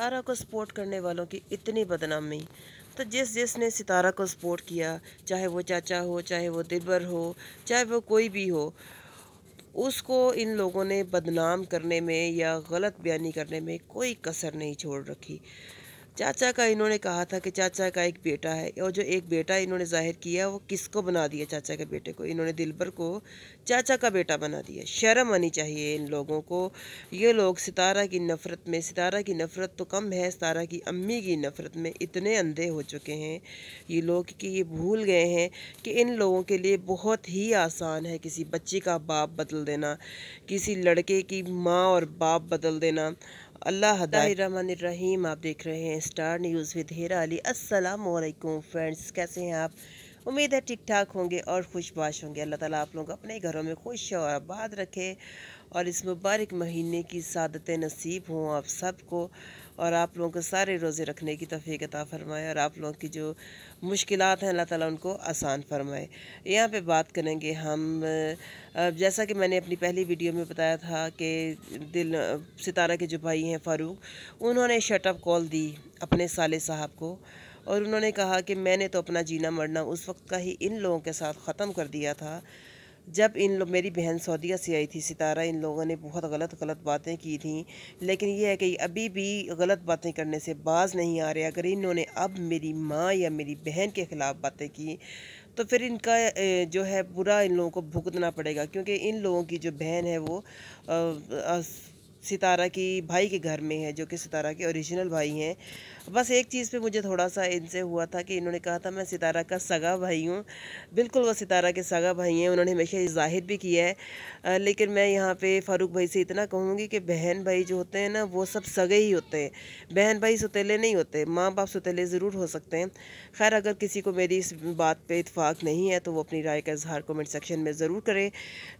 सितारा को सपोर्ट करने वालों की इतनी बदनामी तो जिस जिसने सितारा को सपोर्ट किया चाहे वो चाचा हो चाहे वो दिलबर हो चाहे वो कोई भी हो उसको इन लोगों ने बदनाम करने में या गलत बयानी करने में कोई कसर नहीं छोड़ रखी चाचा का इन्होंने कहा था कि चाचा का एक बेटा है और जो एक बेटा इन्होंने जाहिर किया वो किसको बना दिया चाचा के बेटे को इन्होंने दिलबर को चाचा का बेटा बना दिया शर्म आनी चाहिए इन लोगों को ये लोग सितारा की नफ़रत में सितारा की नफ़रत तो कम है सितारा की अम्मी की नफ़रत में इतने अंधे हो चुके हैं ये लोग कि ये भूल गए हैं कि इन लोगों के लिए बहुत ही आसान है किसी बच्चे का बाप बदल देना किसी लड़के की माँ और बाप बदल देना अल्लाह रहीम आप देख रहे हैं Star News with Hera Ali वालेकुम फ्रेंड्स कैसे हैं आप उम्मीद है ठीक ठाक होंगे और खुशबाश होंगे अल्लाह ताला आप लोग अपने घरों में खुश और आबाद रखे और इस मुबारक महीने की सादतें नसीब हों आप सबको और आप लोगों को सारे रोज़े रखने की तफीकता फ़रमाए और आप लोगों की जो मुश्किल हैं अल्लाह ताला उनको आसान फ़रमाए यहाँ पे बात करेंगे हम जैसा कि मैंने अपनी पहली वीडियो में बताया था कि दिल सितारा के जो भाई हैं फ़ारूक उन्होंने शटअप कॉल दी अपने साले साहब को और उन्होंने कहा कि मैंने तो अपना जीना मरना उस वक्त का ही इन लोगों के साथ ख़त्म कर दिया था जब इन लोग मेरी बहन सऊदीया से आई थी सितारा इन लोगों ने बहुत गलत गलत बातें की थी लेकिन यह है कि अभी भी गलत बातें करने से बाज नहीं आ रहे अगर इन्होंने अब मेरी माँ या मेरी बहन के ख़िलाफ़ बातें की तो फिर इनका जो है बुरा इन लोगों को भुगतना पड़ेगा क्योंकि इन लोगों की जो बहन है वो सितारा की भाई के घर में है जो कि सितारा के ओरिजिनल भाई हैं बस एक चीज़ पे मुझे थोड़ा सा इनसे हुआ था कि इन्होंने कहा था मैं सितारा का सगा भाई हूँ बिल्कुल वो सितारा के सगा भाई हैं उन्होंने हमेशा जाहिर भी किया है लेकिन मैं यहाँ पे फ़ारूक भाई से इतना कहूँगी कि बहन भाई जो होते हैं ना वो सब सगे ही होते हैं बहन भाई सतीले नहीं होते माँ बाप सतीले ज़रूर हो सकते हैं खैर अगर किसी को मेरी इस बात पर इतफाक़ नहीं है तो वो अपनी राय का इजहार कमेंट सेक्शन में ज़रूर करें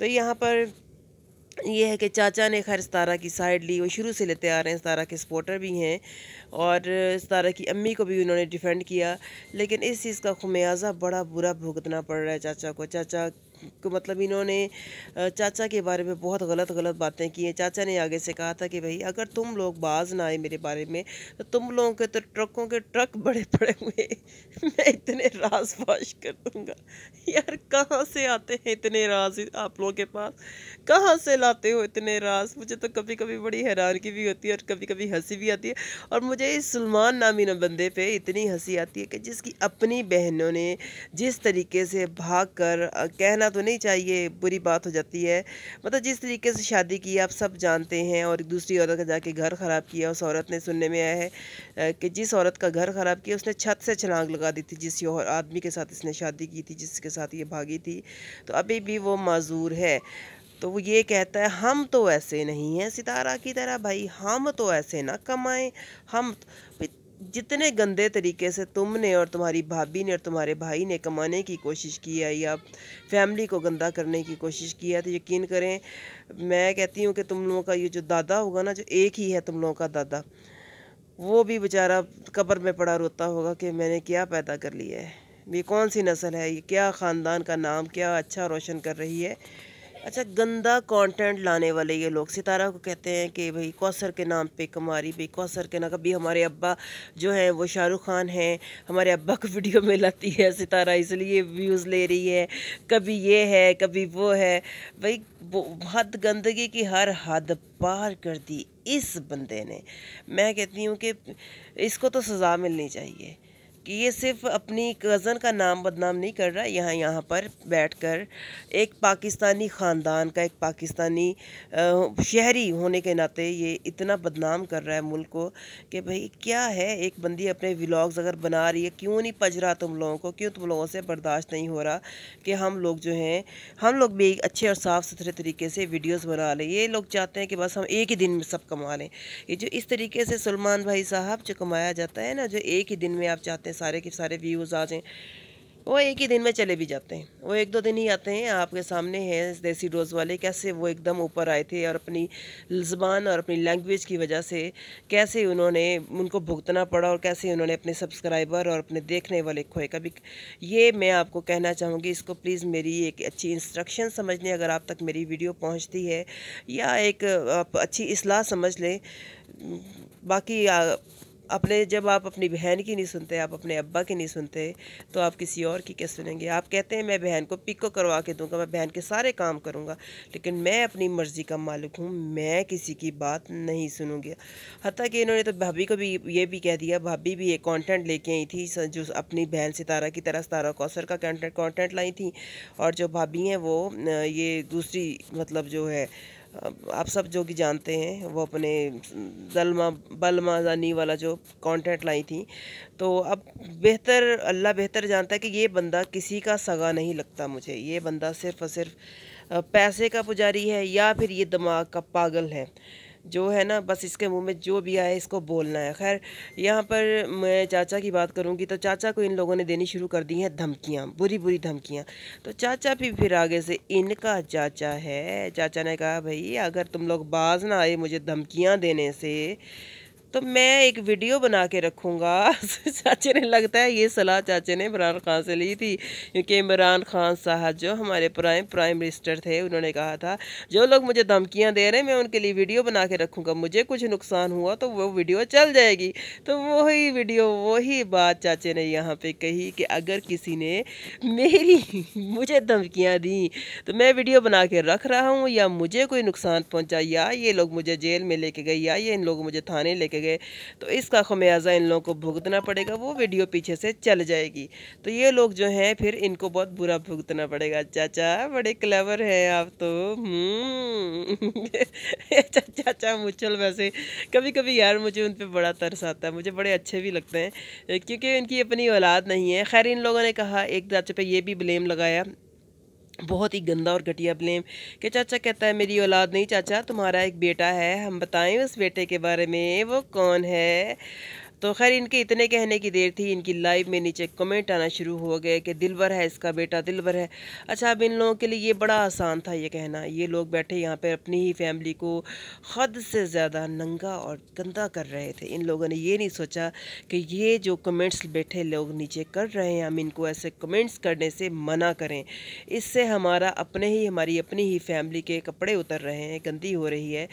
तो यहाँ पर ये है कि चाचा ने खैर सतारा की साइड ली वो शुरू से लेते आ रहे हैं सतारा के सपोर्टर भी हैं और सतारा की अम्मी को भी उन्होंने डिफेंड किया लेकिन इस चीज़ का खुमियाज़ा बड़ा बुरा भुगतना पड़ रहा है चाचा को चाचा को मतलब इन्होंने चाचा के बारे में बहुत गलत गलत बातें की हैं चाचा ने आगे से कहा था कि भाई अगर तुम लोग बाज ना आए मेरे बारे में तो तुम लोगों के तो ट्रकों के ट्रक बड़े पड़े हुए मैं इतने राज फाश कर दूँगा यार कहाँ से आते हैं इतने राज आप लोगों के पास कहाँ से लाते हो इतने राज मुझे तो कभी कभी बड़ी हैरानगी भी होती है और कभी कभी हंसी भी आती है और मुझे इस सलमान नामी ना बंदे पे इतनी हंसी आती है कि जिसकी अपनी बहनों ने जिस तरीके से भाग कर कहना तो नहीं चाहिए बुरी बात हो जाती है मतलब जिस तरीके से शादी की आप सब जानते हैं और दूसरी औरत का जाके घर ख़राब किया उस औरत ने सुनने में आया है कि जिस औरत का घर ख़राब किया उसने छत से छलांग लगा दी थी जिस आदमी के साथ इसने शादी की थी जिसके साथ ये भागी थी तो अभी भी वो माजूर है तो वो ये कहता है हम तो ऐसे नहीं हैं सितारा की तरह भाई हम तो ऐसे ना कमाएं हम तो, जितने गंदे तरीके से तुमने और तुम्हारी भाभी ने और तुम्हारे भाई ने कमाने की कोशिश की है या फैमिली को गंदा करने की कोशिश की है तो यकीन करें मैं कहती हूँ कि तुम लोगों का ये जो दादा होगा ना जो एक ही है तुम लोगों का दादा वो भी बेचारा कब्र में पड़ा रोता होगा कि मैंने क्या पैदा कर लिया है ये कौन सी नस्ल है ये क्या ख़ानदान का नाम क्या अच्छा रोशन कर रही है अच्छा गंदा कंटेंट लाने वाले ये लोग सितारा को कहते हैं कि भाई कौसर के नाम पे कमारी भाई कौसर के ना कभी हमारे अब्बा जो हैं वो शाहरुख खान हैं हमारे अब्बा को वीडियो में लाती है सितारा इसलिए व्यूज़ ले रही है कभी ये है कभी वो है भाई हद गंदगी की हर हद पार कर दी इस बंदे ने मैं कहती हूँ कि इसको तो सज़ा मिलनी चाहिए कि ये सिर्फ अपनी कज़न का नाम बदनाम नहीं कर रहा यहाँ यहाँ पर बैठकर एक पाकिस्तानी ख़ानदान का एक पाकिस्तानी शहरी होने के नाते ये इतना बदनाम कर रहा है मुल्क को कि भाई क्या है एक बंदी अपने व्लाग्स अगर बना रही है क्यों नहीं पज रहा तुम लोगों को क्यों तुम लोगों से बर्दाश्त नहीं हो रहा कि हम लोग जो हैं हम लोग भी अच्छे और साफ़ सुथरे तरीके से वीडियोज़ बना लें ये लोग चाहते हैं कि बस हम एक ही दिन में सब कमा लें ये जो इस तरीके से सलमान भाई साहब जो कमाया जाता है ना जो एक ही दिन में आप चाहते हैं सारे के सारे व्यूज़ आ जाएँ वो एक ही दिन में चले भी जाते हैं वो एक दो दिन ही आते हैं आपके सामने हैं देसी डोज वाले कैसे वो एकदम ऊपर आए थे और अपनी ज़बान और अपनी लैंग्वेज की वजह से कैसे उन्होंने उनको भुगतना पड़ा और कैसे उन्होंने अपने सब्सक्राइबर और अपने देखने वाले खोए कभी ये मैं आपको कहना चाहूँगी इसको प्लीज़ मेरी एक अच्छी इंस्ट्रक्शन समझ लें अगर आप तक मेरी वीडियो पहुँचती है या एक आप अच्छी असलाह समझ लें बाकी अपने जब आप अपनी बहन की नहीं सुनते आप अपने अब्बा की नहीं सुनते तो आप किसी और की क्या सुनेंगे आप कहते हैं मैं बहन को पिको करवा के दूंगा मैं बहन के सारे काम करूंगा लेकिन मैं अपनी मर्ज़ी का मालिक हूँ मैं किसी की बात नहीं सुनूंगी हती कि इन्होंने तो भाभी को भी ये भी कह दिया भाभी भी एक कॉन्टेंट लेके आई थी जो अपनी बहन सितारा की तरह सितारा कौसर का कॉन्टेंट लाई थी और जो भाभी हैं वो ये दूसरी मतलब जो है आप सब जो कि जानते हैं वो अपने जलमा बलमा जानी वाला जो कंटेंट लाई थी तो अब बेहतर अल्लाह बेहतर जानता है कि ये बंदा किसी का सगा नहीं लगता मुझे ये बंदा सिर्फ़ और सिर्फ पैसे का पुजारी है या फिर ये दिमाग का पागल है जो है ना बस इसके मुंह में जो भी आए इसको बोलना है खैर यहाँ पर मैं चाचा की बात करूँगी तो चाचा को इन लोगों ने देनी शुरू कर दी हैं धमकियाँ बुरी बुरी धमकियाँ तो चाचा भी फिर आगे से इनका चाचा है चाचा ने कहा भाई अगर तुम लोग बाज ना आए मुझे धमकियाँ देने से तो मैं एक वीडियो बना के रखूँगा चाचे ने लगता है ये सलाह चाचे ने इमरान खान से ली थी क्योंकि इमरान खान साहब जो हमारे प्राइम प्राइम मिनिस्टर थे उन्होंने कहा था जो लोग मुझे धमकियाँ दे रहे हैं मैं उनके लिए वीडियो बना के रखूँगा मुझे कुछ नुकसान हुआ तो वो वीडियो चल जाएगी तो वही वीडियो वही बात चाचे ने यहाँ पर कही कि अगर किसी ने मेरी मुझे धमकियाँ दी तो मैं वीडियो बना के रख रहा हूँ या मुझे कोई नुकसान पहुँचा या ये लोग मुझे जेल में लेके गई या ये इन लोग मुझे थाने लेके गए तो इसका खमियाजा इन लोगों को भुगतना पड़ेगा वो वीडियो पीछे से चल जाएगी तो ये लोग जो हैं फिर इनको बहुत बुरा भुगतना पड़ेगा चाचा बड़े क्लेवर हैं आप तो हम्म। अच्छा, चाचा मुचल वैसे कभी कभी यार मुझे उन पर बड़ा तरस आता है मुझे बड़े अच्छे भी लगते हैं क्योंकि इनकी अपनी औलाद नहीं है खैर इन लोगों ने कहा एक चाचा पर यह भी ब्लेम लगाया बहुत ही गंदा और घटिया ब्लेम कि चाचा कहता है मेरी औलाद नहीं चाचा तुम्हारा एक बेटा है हम बताएं उस बेटे के बारे में वो कौन है तो खैर इनके इतने कहने की देर थी इनकी लाइव में नीचे कमेंट आना शुरू हो गए कि दिलवर है इसका बेटा दिलवर है अच्छा अब इन लोगों के लिए ये बड़ा आसान था ये कहना ये लोग बैठे यहाँ पर अपनी ही फैमिली को हद से ज़्यादा नंगा और गंदा कर रहे थे इन लोगों ने ये नहीं सोचा कि ये जो कमेंट्स बैठे लोग नीचे कर रहे हैं हम इनको ऐसे कमेंट्स करने से मना करें इससे हमारा अपने ही हमारी अपनी ही फैमिली के कपड़े उतर रहे हैं गंदी हो रही है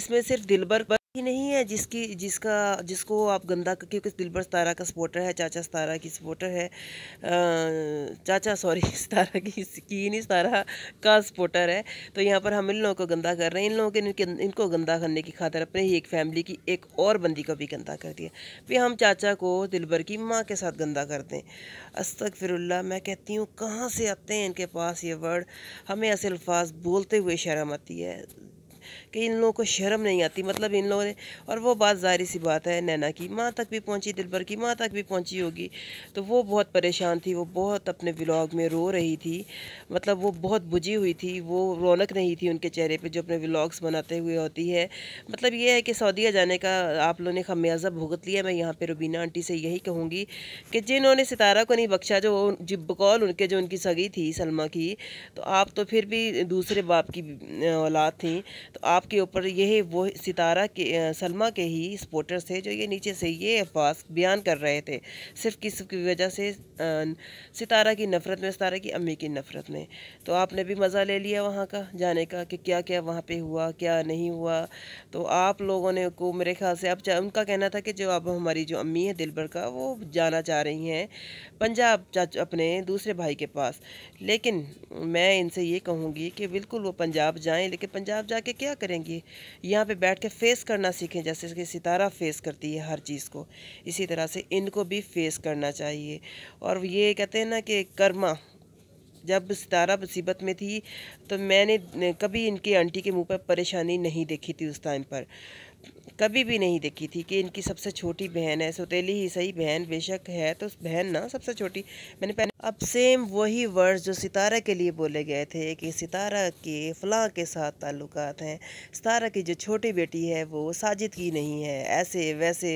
इसमें सिर्फ दिलबर ही नहीं है जिसकी जिसका जिसको आप गंदा क्योंकि दिलबर सतारा का सपोर्टर है चाचा सतारा की सपोर्टर है आ, चाचा सॉरी सतारा की की नहीं सतारा का सपोर्टर है तो यहाँ पर हम इन लोगों को गंदा कर रहे हैं इन लोगों के इनको गंदा करने की खातर अपने ही एक फैमिली की एक और बंदी को भी गंदा कर दिया फिर हम चाचा को दिलबर की माँ के साथ गंदा कर दें अस्तक मैं कहती हूँ कहाँ से आते हैं इनके पास ये वर्ड हमें ऐसे अल्फाज बोलते हुए शर्म आती है कि इन लोगों को शर्म नहीं आती मतलब इन लोगों ने और वो बात ज़ाहिर सी बात है नैना की माँ तक भी पहुँची दिलबर की माँ तक भी पहुँची होगी तो वो बहुत परेशान थी वो बहुत अपने व्लॉग में रो रही थी मतलब वो बहुत बुझी हुई थी वो रौनक नहीं थी उनके चेहरे पर जो अपने व्लॉग्स बनाते हुए होती है मतलब ये है कि सऊदीया जाने का आप लोगों ने खमियाजा भुगत लिया मैं यहाँ पर रुबीना आंटी से यही कहूँगी कि जिन्होंने सितारा को नहीं बख्शा जो बकौल उनके जो उनकी सगी थी सलमा की तो आप तो फिर भी दूसरे बाप की औलाद थी तो आप आपके ऊपर यह वो सितारा के सलमा के ही सपोर्टर्स थे जो ये नीचे से ये अफवाज बयान कर रहे थे सिर्फ किस की वजह से सितारा की नफ़रत में सितारा की अम्मी की नफ़रत में तो आपने भी मज़ा ले लिया वहाँ का जाने का कि क्या क्या वहाँ पे हुआ क्या नहीं हुआ तो आप लोगों ने को मेरे ख्याल से अब उनका कहना था कि जो अब हमारी जो अम्मी है दिलबर का वो जाना चाह रही हैं पंजाब अपने दूसरे भाई के पास लेकिन मैं इनसे ये कहूँगी कि बिल्कुल वो पंजाब जाएँ लेकिन पंजाब जाके क्या करें करेंगी यहाँ पे बैठ के फेस करना सीखें जैसे कि सितारा फेस करती है हर चीज़ को इसी तरह से इनको भी फेस करना चाहिए और ये कहते हैं ना कि कर्मा जब सितारा मुसीबत में थी तो मैंने कभी इनकी आंटी के मुंह पर परेशानी नहीं देखी थी उस टाइम पर कभी भी नहीं देखी थी कि इनकी सबसे छोटी बहन है सौतेली ही सही बहन बेशक है तो बहन ना सबसे छोटी मैंने पहले अब सेम वही वर्ड्स जो सितारा के लिए बोले गए थे कि सितारा के फलां के साथ ताल्लुक हैं सितारा की जो छोटी बेटी है वो साजिद की नहीं है ऐसे वैसे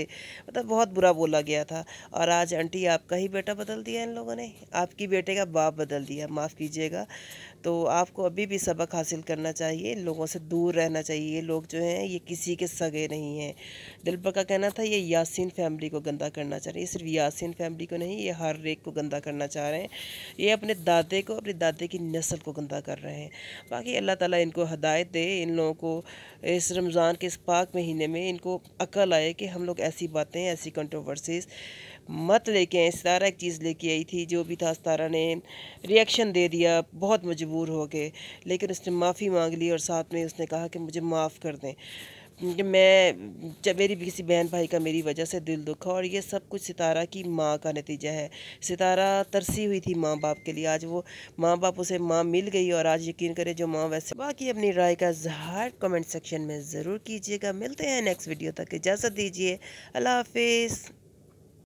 मतलब बहुत बुरा बोला गया था और आज आंटी आपका ही बेटा बदल दिया इन लोगों ने आपकी बेटे का बाप बदल दिया माफ़ कीजिएगा तो आपको अभी भी सबक हासिल करना चाहिए लोगों से दूर रहना चाहिए ये लोग जो हैं ये किसी के सगे नहीं हैं दिलबर का कहना था ये यासिन फैमिली को गंदा करना चाह रही है सिर्फ यासिन फैमिली को नहीं ये हर एक को गंदा करना चाह रहे हैं ये अपने दादे को अपने दादे की नस्ल को गंदा कर रहे हैं बाकी अल्लाह ताला इनको हदायत दे इन लोगों को इस रमज़ान के इस पाक महीने में इनको अकल आए कि हम लोग ऐसी बातें ऐसी कंट्रोवर्सीज़ मत लेके आए सितारा एक चीज़ लेके आई थी जो भी था सितारा ने रिएक्शन दे दिया बहुत मजबूर हो गए लेकिन उसने माफ़ी मांग ली और साथ में उसने कहा कि मुझे माफ़ कर दें मैं जब मेरी किसी बहन भाई का मेरी वजह से दिल दुखा और ये सब कुछ सितारा की माँ का नतीजा है सितारा तरसी हुई थी माँ बाप के लिए आज वो माँ बाप उसे माँ मिल गई और आज यकीन करें जो माँ वैसे बाकी अपनी राय का जहार कमेंट सेक्शन में ज़रूर कीजिएगा मिलते हैं नेक्स्ट वीडियो तक इजाज़त दीजिए अल्लाह हाफिज़